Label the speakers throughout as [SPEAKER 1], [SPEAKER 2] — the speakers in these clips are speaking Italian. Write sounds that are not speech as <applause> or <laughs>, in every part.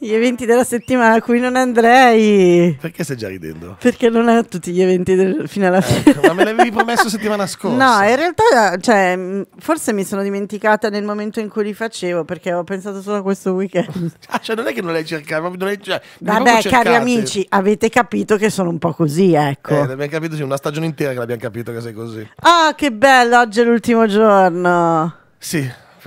[SPEAKER 1] gli eventi della settimana a cui non andrei. Perché stai già ridendo? Perché non ho tutti gli eventi del, fino alla ecco, fine. Eh, ma me l'avevi promesso <laughs> settimana scorsa. No, in realtà, cioè, forse mi sono dimenticata nel momento in cui li facevo perché ho pensato solo a questo weekend.
[SPEAKER 2] <laughs> ah, cioè, non è che non l'hai cercato, non l'hai, cioè, Vabbè, cari amici,
[SPEAKER 1] avete capito che sono un po' così, ecco. Eh,
[SPEAKER 2] l'abbiamo capito, sì, una stagione intera che l'abbiamo capito che sei così.
[SPEAKER 1] Ah, oh, che bello, oggi è l'ultimo giorno. Sì.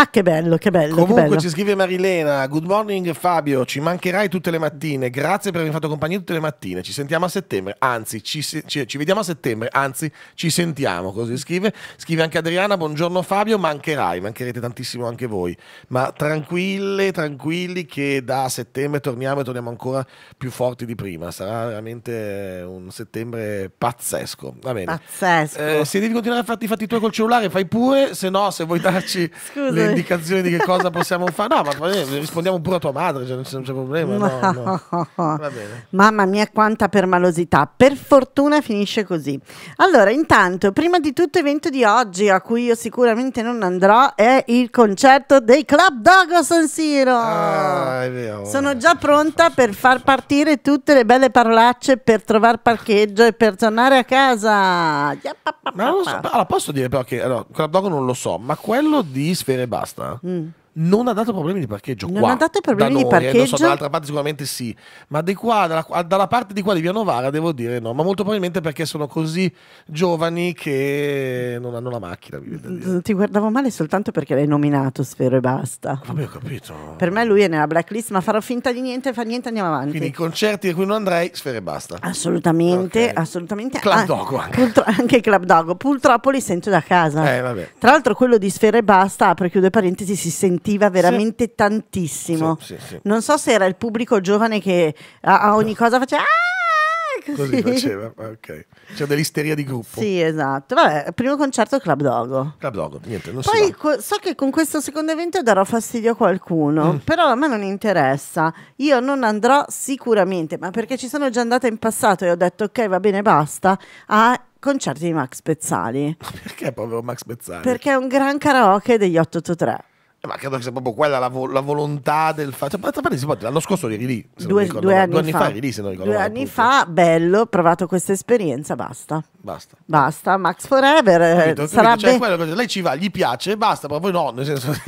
[SPEAKER 1] Ah, che bello, che bello. Comunque che bello. ci
[SPEAKER 2] scrive Marilena, good morning Fabio, ci mancherai tutte le mattine, grazie per avermi fatto compagnia tutte le mattine, ci sentiamo a settembre, anzi ci, ci, ci vediamo a settembre, anzi ci sentiamo, così scrive. Scrive anche Adriana, buongiorno Fabio, mancherai, mancherete tantissimo anche voi, ma tranquille, tranquilli che da settembre torniamo e torniamo ancora più forti di prima, sarà veramente un settembre pazzesco. Va bene.
[SPEAKER 1] Pazzesco. Eh, se
[SPEAKER 2] devi continuare a farti i fatti tuoi col cellulare, fai pure, se no se vuoi darci... Scusa. Le indicazioni di che cosa possiamo fare. No, ma eh, rispondiamo pure a tua madre, cioè non, c'è, problema. No,
[SPEAKER 1] no. bene. Mamma mia, quanta permalosità. Per fortuna finisce così. Allora, intanto, prima di tutto, evento di oggi a cui io sicuramente non andrò è il concerto dei Club Dogo San Siro. Ah, è vero sono già pronta per far partire tutte le belle parolacce per trovare parcheggio e per tornare a casa. Ma
[SPEAKER 2] non lo so, allora, posso dire però che allora, quella blog non lo so, ma quello di Sfere Basta. Mm non ha dato problemi di parcheggio. Non qua, ha dato problemi da noi, di eh, parcheggio. Eh, so, dall'altra parte sicuramente sì, ma di qua, dalla, dalla, parte di qua di Via Novara devo dire no, ma molto probabilmente perché sono così giovani che non hanno la macchina.
[SPEAKER 1] Ti guardavo male soltanto perché l'hai nominato Sfero e basta. Vabbè, ho capito. Per me lui è nella blacklist, ma farò finta di niente, fa niente, andiamo avanti. Quindi i concerti a cui non andrei, Sfero e basta. Assolutamente, okay. assolutamente. Club ah, Dogo anche. Purtro- anche Club Dogo. Purtroppo li sento da casa. Eh, Tra l'altro quello di Sfero e basta, apre chiude parentesi, si sente attiva veramente sì. tantissimo. Sì, sì, non so se era il pubblico giovane che a, a ogni cosa faceva... Ah! Così. faceva,
[SPEAKER 2] ok. C'è dell'isteria di
[SPEAKER 1] gruppo. Sì, esatto. Vabbè, primo concerto Club Dogo. Club Dogo, niente, non Poi so che con questo secondo evento darò fastidio a qualcuno, mm. però a me non interessa. Io non andrò sicuramente, ma perché ci sono già andata in passato e ho detto ok, va bene, basta, a concerti di Max Pezzali. <laughs> Perché povero Max Pezzali? Perché è un gran karaoke degli 883. Eh, ma credo che sia proprio quella la, vo- la volontà del fatto.
[SPEAKER 2] Cioè, l'anno scorso eri lì, due, due, anni, due anni fa, fa lì, se non ricordo. Due anni
[SPEAKER 1] fa, bello, ho provato questa esperienza, basta. Basta. Basta, Max Forever. Eh, Capito, sarebbe... Cioè,
[SPEAKER 2] quello, lei ci va, gli piace, basta, ma poi no, nel senso... <laughs>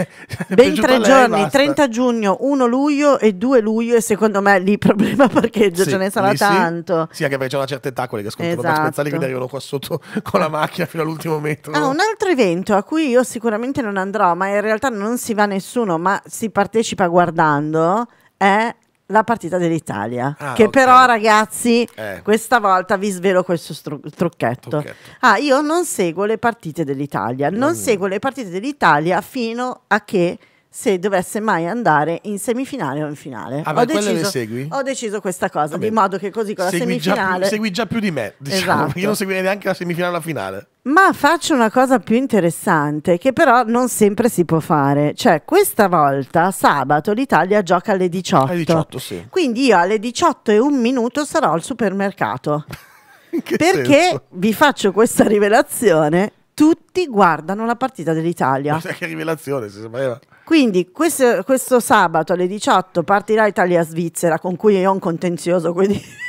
[SPEAKER 1] Ben tre lei, giorni, basta. 30 giugno, 1 luglio e 2 luglio e secondo me lì il problema <laughs> parcheggio sì, ce ne sarà tanto.
[SPEAKER 2] Sì. sì, anche perché c'è una certa età quelle che ascoltano esatto. Max Pezzali, quindi arrivano qua sotto con la macchina fino all'ultimo metro. Ah, un
[SPEAKER 1] altro evento a cui io sicuramente non andrò, ma in realtà non si va nessuno, ma si partecipa guardando, è la partita dell'Italia. Ah, che okay. però, ragazzi, eh. questa volta vi svelo questo stru- trucchetto. trucchetto. Ah, io non seguo le partite dell'Italia. Non mm. seguo le partite dell'Italia fino a che se dovesse mai andare in semifinale o in finale. Ah, ho, deciso, ho, deciso, questa cosa, Vabbè. di modo che così con la semifinale... Già segui già più di
[SPEAKER 2] me, diciamo, esatto. perché io non seguirei neanche la semifinale o la finale.
[SPEAKER 1] Ma faccio una cosa più interessante, che però non sempre si può fare. Cioè, questa volta, sabato, l'Italia gioca alle 18. Alle 18, sì. Quindi io alle 18 e un minuto sarò al supermercato. <laughs> perché senso? vi faccio questa rivelazione tutti guardano la partita dell'Italia. Guarda che
[SPEAKER 2] rivelazione, si sapeva.
[SPEAKER 1] Quindi questo, questo, sabato alle 18 partirà Italia-Svizzera con cui io ho un contenzioso, quindi... <laughs>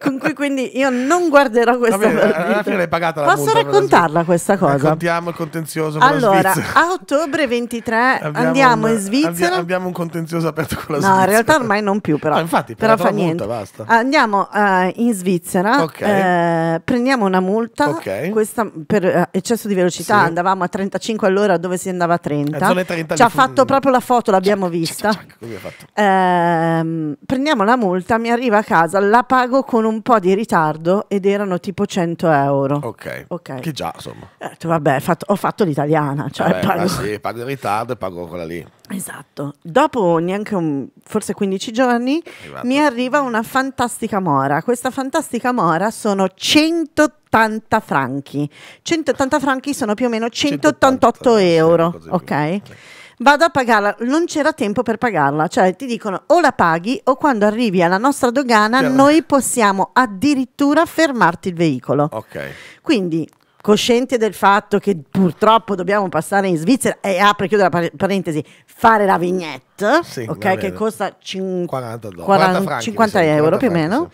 [SPEAKER 1] con cui quindi io non guarderò questa Vabbè, partita. Alla pagata Posso raccontarla questa cosa? Raccontiamo
[SPEAKER 2] eh, il contenzioso Allora, a
[SPEAKER 1] ottobre 23 abbiamo andiamo un, in Svizzera. abbiamo un contenzioso
[SPEAKER 2] aperto con la Svizzera. No, in realtà ormai non più però. No, infatti, però fa niente. Multa,
[SPEAKER 1] andiamo uh, in Svizzera, okay. eh, prendiamo una multa okay. questa, per uh, eccesso di velocità, sì. andavamo a 35 all'ora dove si andava a 30. 30 Ci ha fatto proprio la foto, l'abbiamo vista. Ciac, ciac, ciac, eh, prendiamo la multa, mi arriva a casa, la pago pago con un po' di ritardo ed erano tipo 100 euro. Ok. okay. Che già, insomma. Ho eh, detto, vabbè, fatto, ho fatto l'italiana. Cioè vabbè, pago... Sì,
[SPEAKER 2] pago in ritardo e pago quella lì.
[SPEAKER 1] Esatto. Dopo neanche un, forse 15 giorni Arrivato. mi arriva una fantastica mora. Questa fantastica mora sono 180 franchi. 180 franchi sono più o meno 188 180, euro, ok? Più vado a pagarla, non c'era tempo per pagarla, cioè ti dicono o la paghi o quando arrivi alla nostra dogana Chiaro. noi possiamo addirittura fermarti il veicolo. Ok. Quindi cosciente del fatto che purtroppo dobbiamo passare in Svizzera e apre chiudo la parentesi fare la vignette sì, okay, che costa cin- 40, 40, 40 50 euro 40 più o meno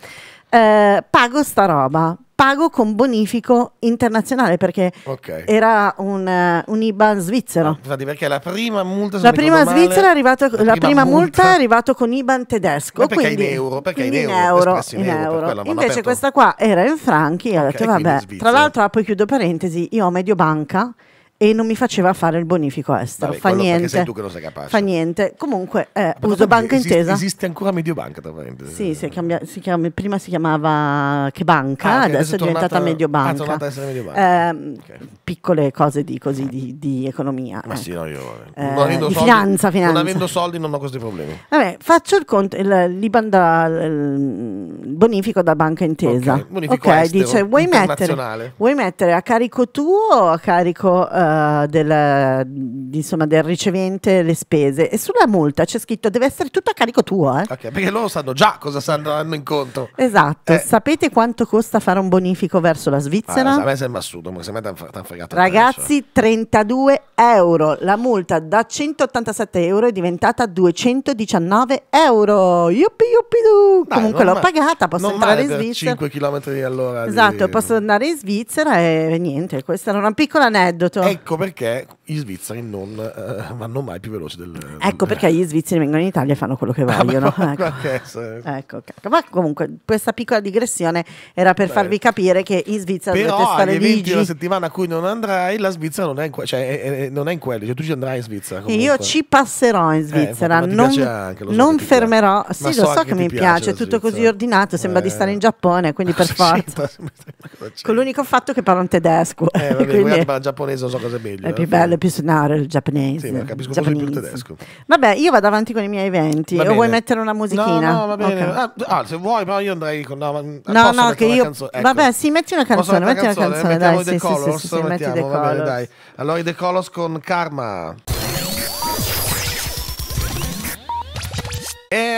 [SPEAKER 1] eh, pago sta roba pago con bonifico internazionale perché okay. era un, uh, un IBAN svizzero.
[SPEAKER 2] Ah, perché la prima multa la prima svizzera è arrivata la, la prima, multa. multa
[SPEAKER 1] è arrivata con IBAN tedesco, perché quindi, in euro, perché in euro, in euro, in euro. Quello, Invece aperto... questa qua era in franchi, okay, ho detto vabbè. Tra l'altro, poi chiudo parentesi, io ho Mediobanca e non mi faceva fare il bonifico estero. Vabbè, fa niente. Sei tu che non sei capace. Fa niente. Comunque, eh, uso banca esiste, intesa. Esiste ancora Mediobanca, tra parentesi. Sì, si cambia, si chiama, prima si chiamava Che Banca, ah, okay, adesso, adesso, è tornata, diventata Mediobanca. Ah, tornata a essere Mediobanca. Eh, okay. Piccole cose di, così, di, di economia. Ma eh. sì, ecco. no, io. Eh, non soldi, finanza, finanza. Non avendo soldi non ho questi problemi. Vabbè, faccio il conto, il, l'Iban da, il bonifico da banca intesa. Ok, okay estero, dice vuoi mettere, vuoi mettere, a carico tuo o a carico. Eh, eh, del, insomma, del, ricevente le spese e sulla multa c'è scritto deve essere tutto a carico tuo. Eh? Okay, perché
[SPEAKER 2] loro sanno già cosa sanno, incontro Esatto, eh.
[SPEAKER 1] sapete quanto costa fare un bonifico verso la Svizzera? Ah, a
[SPEAKER 2] me sembra assurdo, ma se me t'han fregato. Ragazzi,
[SPEAKER 1] 32 euro, la multa da 187 euro è diventata 219 euro. Yuppie, yuppie, du. Comunque l'ho ma... pagata, posso entrare in Svizzera.
[SPEAKER 2] 5 km all'ora. Esatto, di... posso
[SPEAKER 1] andare in Svizzera e niente, questo era un piccolo aneddoto. E ecco
[SPEAKER 2] perché gli svizzeri non eh, vanno mai più veloci del...
[SPEAKER 1] Ecco perché gli svizzeri vengono in Italia e fanno quello che ah, vogliono. Ah, <laughs> ecco. Okay, sì. ecco okay. Ma comunque questa piccola digressione era per Beh. farvi capire che in Svizzera Però dovete stare vigili. la
[SPEAKER 2] settimana a cui non andrai, la Svizzera non è in, que- cioè, è, è, non è in quello, cioè, tu ci andrai in Svizzera. Comunque. Io ci
[SPEAKER 1] passerò in eh, Svizzera, eh, non, anche, so non fermerò, sì Ma lo so, so che mi piace, tutto così ordinato, sembra eh. di stare in eh. Giappone, quindi <laughs> per forza.
[SPEAKER 2] <laughs> Con
[SPEAKER 1] l'unico fatto che parlo in tedesco. Eh, vabbè, quindi...
[SPEAKER 2] giapponese non so cosa è meglio. È più bello
[SPEAKER 1] capisco, no, era il giapponese. Sì, capisco molto più il tedesco. Vabbè, io vado avanti con i miei eventi. O vuoi mettere una musichina? No, no va bene. Okay.
[SPEAKER 2] Ah, ah, se vuoi, però io andrei con una, No, no, che io ecco. Vabbè, sì, metti una canzone, metti una canzone, mettiamo dai, i The sì, Colors, sì, sì, mettiamo, metti The Colors. Bene, dai. Allora i The Colors con Karma.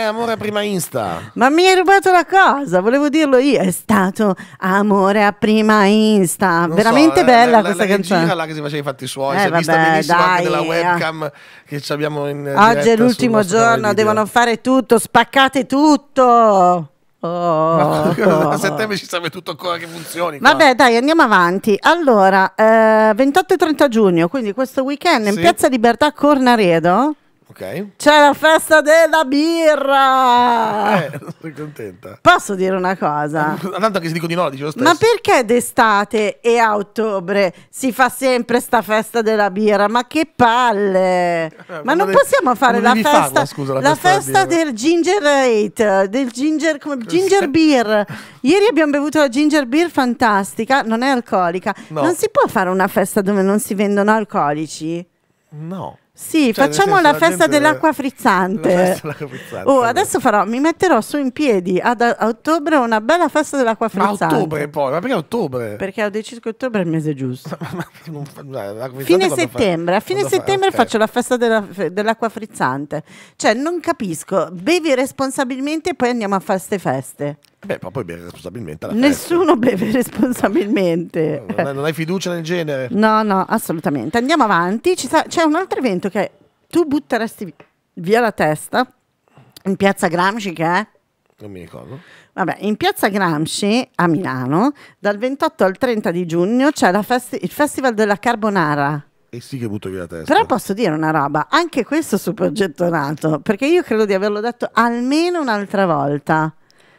[SPEAKER 2] amore a prima insta.
[SPEAKER 1] Ma mi hai rubato la cosa, volevo dirlo io. È stato amore a prima insta. Non Veramente so, eh, bella la, la, questa la canzone. Gira
[SPEAKER 2] là che si faceva i fatti suoi, eh, si è eh, vabbè, vista benissimo dai. anche della webcam che abbiamo in Oggi è l'ultimo giorno, devono
[SPEAKER 1] fare tutto, spaccate tutto. Oh. <laughs> a settembre
[SPEAKER 2] ci serve tutto ancora che
[SPEAKER 1] funzioni. Qua. Vabbè, dai, andiamo avanti. Allora, eh, 28 e 30 giugno, quindi questo weekend sì. in Piazza Libertà Cornaredo. Okay. C'è la festa della birra! Eh, sono contenta. Posso dire una cosa? Eh, tanto
[SPEAKER 2] che si dico di no, dice lo stesso. Ma perché
[SPEAKER 1] d'estate e a ottobre si fa sempre sta festa della birra? Ma che palle! Eh, ma non, non possiamo fare non la, festa, farla, scusa, la, la festa, festa del ginger rate, del ginger, come, ginger beer. Ieri abbiamo bevuto la ginger beer fantastica, non è alcolica. No. Non si può fare una festa dove non si vendono alcolici? No. Sì, cioè, facciamo senso, la, festa dell'acqua frizzante. Festa dell'acqua frizzante. Oh, adesso farò, mi metterò su in piedi ad, a ottobre una bella festa dell'acqua frizzante. Ma ottobre poi, ma perché ottobre? Perché ho deciso che ottobre è il mese giusto. <laughs> fine settembre, a fine settembre fa? okay. faccio la festa della, dell'acqua frizzante. Cioè, non capisco, bevi responsabilmente e poi andiamo a fare queste feste.
[SPEAKER 2] Beh, ma poi beve responsabilmente. Nessuno
[SPEAKER 1] beve responsabilmente.
[SPEAKER 2] non hai fiducia nel genere?
[SPEAKER 1] No, no, assolutamente. Andiamo avanti. Sta, c'è un altro evento che tu butteresti via la testa in piazza Gramsci, che è?
[SPEAKER 2] Non mi ricordo.
[SPEAKER 1] Vabbè, in piazza Gramsci a Milano, dal 28 al 30 di giugno c'è festi- il Festival della Carbonara.
[SPEAKER 2] E sì che butto via la testa.
[SPEAKER 1] Però posso dire una roba, anche questo progetto nato, perché io credo di averlo detto almeno un'altra volta.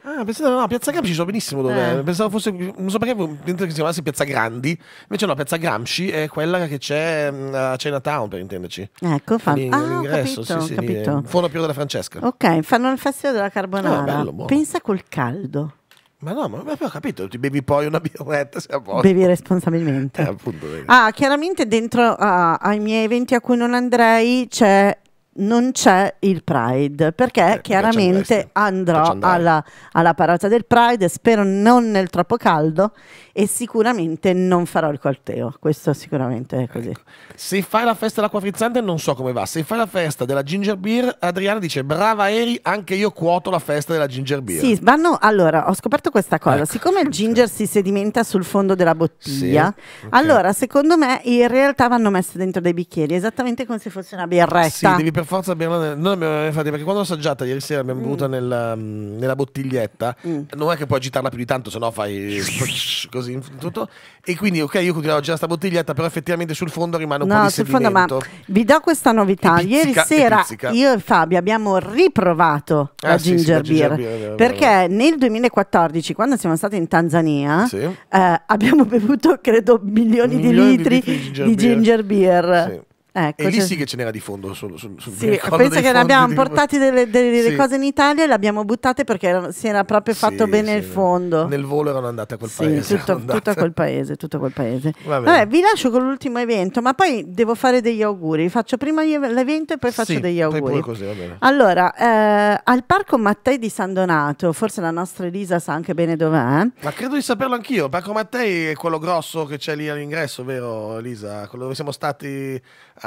[SPEAKER 1] Ah, pensavo, no, Piazza Gramsci so benissimo dove eh.
[SPEAKER 2] Pensavo fosse, non so perché, mentre si chiamasse Piazza Grandi, invece no, Piazza Gramsci è quella che c'è mm, a Chinatown, per intenderci. Ecco, fa... ah, l'ingresso, capito, sì, sì, capito. Lì, fuori a della Francesca.
[SPEAKER 1] Ok, fanno il festival della carbonara. Ah, bello, Pensa col caldo. Ma no, ma, ma ho
[SPEAKER 2] capito, ti bevi poi una birretta se a posto. Bevi
[SPEAKER 1] responsabilmente. <laughs> Eh, appunto, ah, chiaramente dentro uh, ai miei eventi a cui non andrei c'è non c'è il Pride perché eh, chiaramente andrò alla, alla, parata del Pride, spero non nel troppo caldo e sicuramente non farò il corteo, questo sicuramente è così. Ecco.
[SPEAKER 2] Se fai la festa dell'acqua frizzante non so come va, se fai la festa della ginger beer Adriana dice brava Eri, anche io quoto la festa della ginger beer. Sì,
[SPEAKER 1] vanno, allora ho scoperto questa cosa, ecco. siccome il ginger si sedimenta sul fondo della bottiglia, sì. okay. allora secondo me in realtà vanno messe dentro dei bicchieri, esattamente come se fosse una birretta. Sì, devi
[SPEAKER 2] per per forza abbiamo... Noi abbiamo infatti, perché quando l'ho assaggiata ieri sera abbiamo mm. bevuta nella, mm, nella, bottiglietta, mm. non è che puoi agitarla più di tanto, se no fai <laughs> così tutto. E quindi ok, io continuavo a girare questa bottiglietta, però effettivamente sul fondo rimane un no, po' di sul fondo, ma
[SPEAKER 1] vi do questa novità. Pizzica, ieri sera io e Fabio abbiamo riprovato ah, la, sì, ginger sì, la, ginger beer, perché vabbè. nel 2014, quando siamo stati in Tanzania, sì. eh, abbiamo <laughs> bevuto credo milioni, milioni di litri di ginger, di ginger beer. beer. Ecco, e lì cioè sì che
[SPEAKER 2] ce n'era di fondo. Su, su, su sì, penso che ne abbiamo di... portati delle, delle sì. cose in
[SPEAKER 1] Italia e le abbiamo buttate perché era, si era proprio fatto sì, bene sì, il fondo. Nel volo erano andate a quel paese. Tutto, tutto, quel paese, tutto quel paese. Vabbè, vi lascio con l'ultimo evento, ma poi devo fare degli auguri. Faccio prima l'evento e poi faccio degli auguri. Così, allora, eh, al Parco Mattei di San Donato, forse la nostra Elisa sa anche bene dov'è. Ma
[SPEAKER 2] credo di saperlo anch'io. Parco Mattei è quello grosso che c'è lì all'ingresso, vero Elisa? Quello dove siamo stati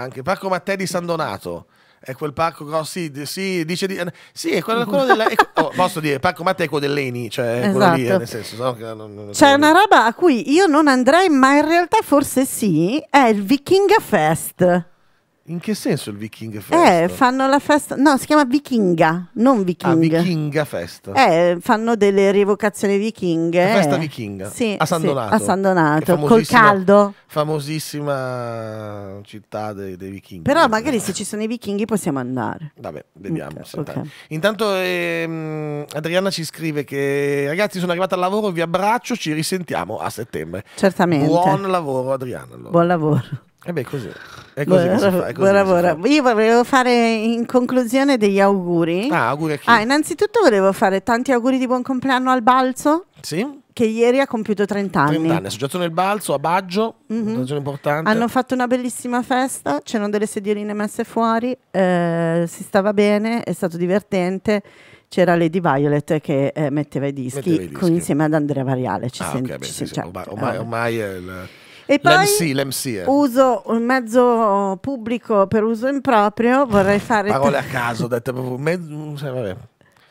[SPEAKER 2] anche il parco Mattei di San Donato è quel parco grosso, sì, sì, dice di, eh, sì, è quello, quello della, è, ecco, oh, posso dire, parco Mattei è quello dell'Eni, cioè esatto. quello lì, eh, esatto. nel senso, no, non,
[SPEAKER 1] non C'è una roba a cui io non andrei, ma in realtà forse sì, è il Vichinga Fest.
[SPEAKER 2] In che senso il Viking Fest? Eh, fanno
[SPEAKER 1] la festa, no, si chiama Vichinga, non ah, Viking. Ah, Vichinga Fest. Eh, fanno delle rievocazioni vichinghe. La festa eh. vichinga. Sì, a San sì, Donato. a San Donato, col caldo.
[SPEAKER 2] Famosissima città dei, dei vichinghi. Però magari
[SPEAKER 1] se ci sono i vichinghi possiamo andare. Vabbè, vediamo. Okay, okay.
[SPEAKER 2] Intanto ehm, Adriana ci scrive che ragazzi sono arrivata al lavoro, vi abbraccio, ci risentiamo a settembre. Certamente. Buon lavoro Adriana.
[SPEAKER 1] Allora. Buon lavoro. E eh beh,
[SPEAKER 2] così. È così buona, fa, è così buona,
[SPEAKER 1] buona. Io volevo fare in conclusione degli auguri. Ah, auguri a chi? Ah, innanzitutto volevo fare tanti auguri di buon compleanno al Balzo. Sì. Che ieri ha compiuto 30 anni. 30 anni,
[SPEAKER 2] Associazione del Balzo, a Baggio, mm -hmm. associazione importante. Hanno
[SPEAKER 1] fatto una bellissima festa, c'erano delle sedioline messe fuori, eh, si stava bene, è stato divertente c'era Lady Violet che eh, metteva i dischi, metteva i dischi. Con, insieme ad Andrea Variale. Ci ah, senti, okay, beh, sì, sì, certo. ormai, ormai,
[SPEAKER 2] ormai è il e poi l'MC, eh. uso
[SPEAKER 1] un mezzo pubblico per uso improprio, vorrei fare... Parole a
[SPEAKER 2] caso, dette proprio... Mezzo,
[SPEAKER 1] cioè, vabbè.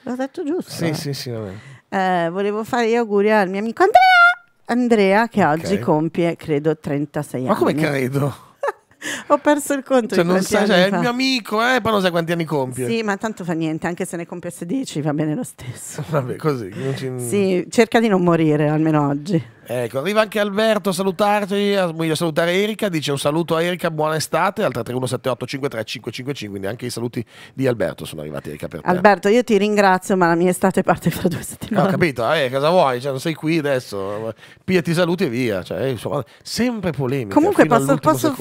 [SPEAKER 1] L'ho detto giusto? Sì, eh. sì, sì, va Eh, volevo fare gli auguri al mio amico Andrea, Andrea che okay. oggi compie, credo, 36 anni. Ma come credo? <laughs> ho perso il conto. Cioè, non sai, cioè, è il mio
[SPEAKER 2] amico, eh, però non sai quanti anni compie. Sì,
[SPEAKER 1] ma tanto fa niente, anche se ne compiesse 10 va bene lo stesso. <laughs> Vabbè,
[SPEAKER 2] così. Ci... Sì,
[SPEAKER 1] cerca di non morire, almeno oggi.
[SPEAKER 2] Ecco, arriva anche Alberto a salutarti, voglio salutare Erika, dice un saluto a Erika, buona estate, al 331-7853-555, quindi anche i saluti di Alberto sono arrivati Erika per te.
[SPEAKER 1] Alberto, io ti ringrazio, ma la mia estate parte fra due settimane. Ho
[SPEAKER 2] capito, eh, cosa vuoi? Cioè, non sei qui adesso, Pia ti saluti e via, cioè, eh, insomma, sempre polemica. Comunque posso, posso,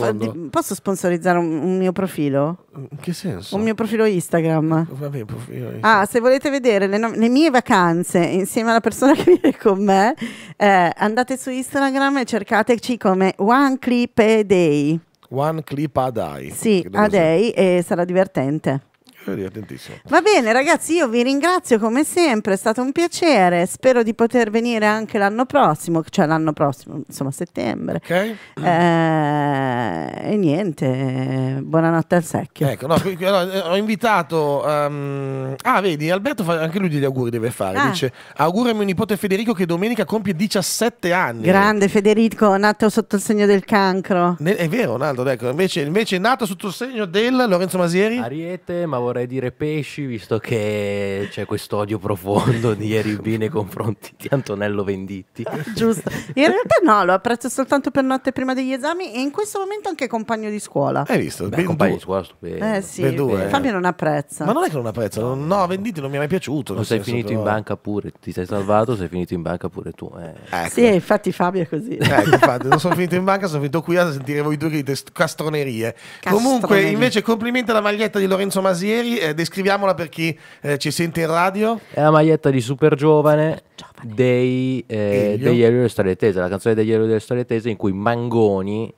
[SPEAKER 1] posso, sponsorizzare un, un, mio profilo? In che senso? Un mio profilo Instagram. Vabbè, profilo Instagram. Ah, se volete vedere le, le, mie vacanze insieme alla persona che vive con me, eh, andate su Instagram e cercateci come One Clip a Day. One Clip a Day. Sì, a Day e sarà divertente. Va bene ragazzi, io vi ringrazio come sempre, è stato un piacere, spero di poter venire anche l'anno prossimo, cioè l'anno prossimo, insomma settembre. Ok. Eh, e niente, buonanotte al secchio. Ecco, no,
[SPEAKER 2] eh, ho invitato... Um, ah, vedi, Alberto fa, anche lui degli auguri deve fare. Ah. Dice, auguri a mio nipote Federico che domenica compie 17 anni. Grande
[SPEAKER 1] Federico, nato sotto il segno del cancro.
[SPEAKER 2] Ne, è vero, Naldo, ecco.
[SPEAKER 3] Invece, invece nato sotto il segno del Lorenzo Masieri. Ariete, ma vorrei dire pesci, visto che c'è questo odio profondo di ieri <laughs> B nei confronti di Antonello Venditti.
[SPEAKER 1] Giusto. In realtà no, lo apprezzo soltanto per notte prima degli esami e in questo momento anche con compagno di scuola. Hai visto? Beh,
[SPEAKER 2] ben compagno due. di scuola stupendo.
[SPEAKER 1] Eh sì, ben eh. Fabio non apprezza. Ma non è che
[SPEAKER 2] non apprezza, no, no
[SPEAKER 3] venditi non mi è mai piaciuto. Non sei finito però... in banca pure, ti sei salvato, sei finito in banca pure tu. Eh. Ecco.
[SPEAKER 1] Sì, infatti Fabio è così.
[SPEAKER 3] Ecco, infatti,
[SPEAKER 2] non sono finito in banca, sono finito qui a
[SPEAKER 3] sentire voi due dite
[SPEAKER 2] castronerie. castronerie.
[SPEAKER 1] Comunque, invece,
[SPEAKER 2] complimenti alla maglietta di Lorenzo Masieri, eh, descriviamola per chi
[SPEAKER 3] eh, ci sente in radio. È la maglietta di Super Giovane dei, eh, degli Elio delle Storie Tese, la canzone degli Elio delle Storie Tese in cui Mangoni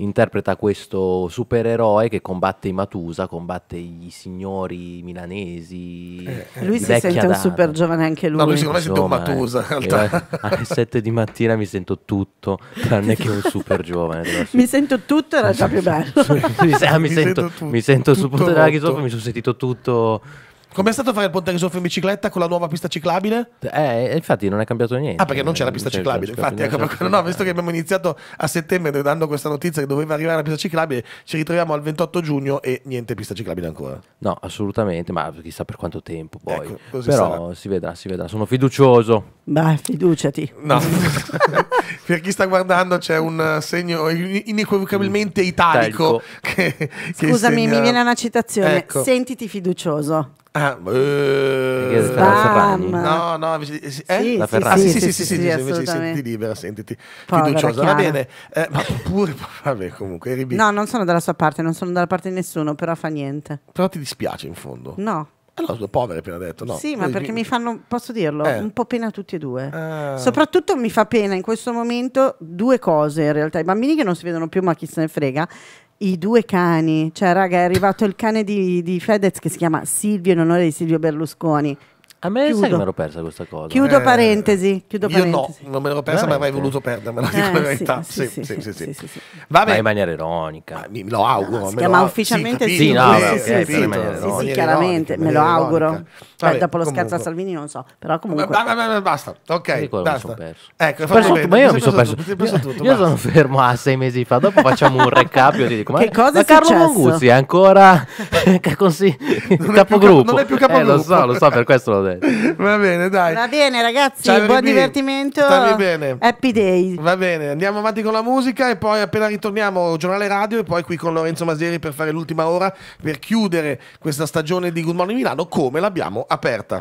[SPEAKER 3] interpreta questo supereroe che combatte i Matusa, combatte i signori milanesi.
[SPEAKER 1] Eh, eh. Lui si sente data. un super giovane anche lui. No, lui secondo me sente un Matusa. In eh, realtà. Eh, alle 7
[SPEAKER 3] di mattina mi sento tutto, tranne che un super giovane. mi
[SPEAKER 1] sento tutto, era già più bello. <laughs> mi, ah, mi, mi, sento, sento tutto, mi sento
[SPEAKER 3] mi sono sentito tutto Com'è stato fare il ponte anche
[SPEAKER 2] in bicicletta con la nuova pista ciclabile?
[SPEAKER 3] Eh, infatti non è cambiato niente. Ah, perché non c'è la pista ciclabile. Infatti, ecco, no,
[SPEAKER 2] visto che abbiamo iniziato a settembre dando questa notizia che doveva arrivare la pista ciclabile,
[SPEAKER 3] ci ritroviamo al 28 giugno e niente pista ciclabile ancora. No, assolutamente, ma chissà per quanto tempo poi. Ecco, Però sarà. si vedrà, si vedrà. Sono fiducioso.
[SPEAKER 1] Beh, fiduciati. No. <laughs>
[SPEAKER 2] per chi sta guardando c'è un segno inequivocabilmente mm.
[SPEAKER 3] italico.
[SPEAKER 2] Che, che Scusami, segna... mi viene una citazione. Ecco.
[SPEAKER 1] Sentiti fiducioso.
[SPEAKER 2] Ah, eh, Ferragni. No, no, eh? sì, la Ferrari. Sì, ah, sì, sì, sì, sì, sì, sì, sì invece senti libera, sentiti Povera fiduciosa. Chiara. Va bene, eh, ma pure, vabbè, comunque, Ribi. No, non
[SPEAKER 1] sono dalla sua parte, non sono dalla parte di nessuno, però fa niente.
[SPEAKER 2] Però ti dispiace in fondo? No. Allora, eh, sono
[SPEAKER 1] povere appena detto, no? Sì, ma perché mi fanno, posso dirlo, eh. un po' pena tutti e due. Ah. Soprattutto mi fa pena in questo momento due cose in realtà. I bambini che non si vedono più, ma chi se ne frega, i due cani, cioè raga è arrivato il cane di, di Fedez che si chiama Silvio in onore di Silvio Berlusconi, a me chiudo. sai che me l'ero
[SPEAKER 3] persa questa cosa. Chiudo eh,
[SPEAKER 1] parentesi. Chiudo io no, non me l'ero persa, Veramente. ma avrei voluto perdermela, dico eh, la verità. Sì, sì, sì. sì, sì, sì
[SPEAKER 3] Va bene. in maniera ironica. Ma, lo auguro. No, si chiama ufficialmente sì. Sì, no, ah, sì, sì, chiaramente,
[SPEAKER 1] me lo auguro. Dopo lo scherzo a Salvini non so, però comunque... Basta, ok, basta. Ecco,
[SPEAKER 3] ma io mi sono perso. <laughs> Io sono fermo a sei mesi fa, dopo facciamo un <laughs> recap e ti dico, ma
[SPEAKER 1] Carlo Monguzzi è
[SPEAKER 3] ancora <laughs> capogruppo. Non è più capogruppo. Eh, lo so, lo so, per questo lo detto.
[SPEAKER 1] <laughs> Va bene, dai. Va bene, ragazzi. Ciao, buon divertimento. Stammi
[SPEAKER 2] bene. Happy day. Va bene, andiamo avanti con la musica e poi appena ritorniamo giornale radio e poi qui con Lorenzo Maseri per fare l'ultima ora per chiudere questa stagione di Good Morning Milano come l'abbiamo aperta.